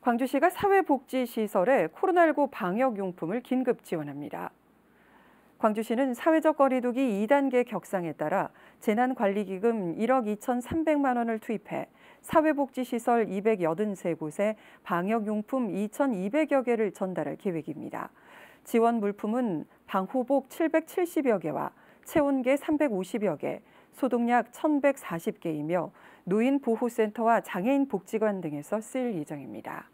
광주시가 사회복지시설에 코로나19 방역용품을 긴급 지원합니다. 광주시는 사회적 거리두기 2단계 격상에 따라 재난관리기금 1억 2,300만 원을 투입해 사회복지시설 283곳에 방역용품 2,200여 개를 전달할 계획입니다. 지원 물품은 방호복 770여 개와 체온계 350여 개, 소독약 1,140개이며 노인보호센터와 장애인 복지관 등에서 쓰일 예정입니다.